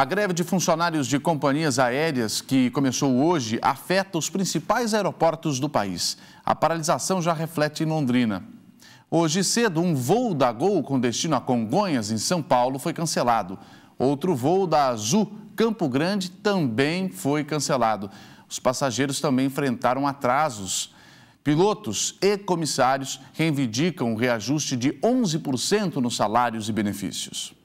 A greve de funcionários de companhias aéreas, que começou hoje, afeta os principais aeroportos do país. A paralisação já reflete em Londrina. Hoje cedo, um voo da Gol com destino a Congonhas, em São Paulo, foi cancelado. Outro voo da Azul Campo Grande também foi cancelado. Os passageiros também enfrentaram atrasos. Pilotos e comissários reivindicam o reajuste de 11% nos salários e benefícios.